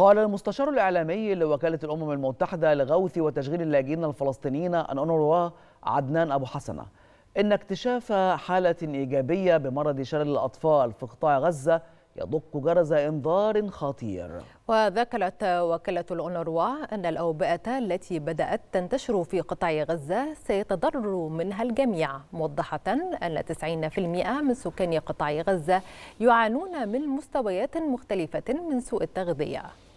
قال المستشار الإعلامي لوكالة الأمم المتحدة لغوث وتشغيل اللاجئين الفلسطينيين أنونروا عدنان أبو حسنة إن اكتشاف حالة إيجابية بمرض شلل الأطفال في قطاع غزة يدق جرس انذار خطير وذكرت وكالة الأونروا أن الأوبئة التي بدأت تنتشر في قطاع غزة سيتضرر منها الجميع موضحة أن 90% من سكان قطاع غزة يعانون من مستويات مختلفة من سوء التغذية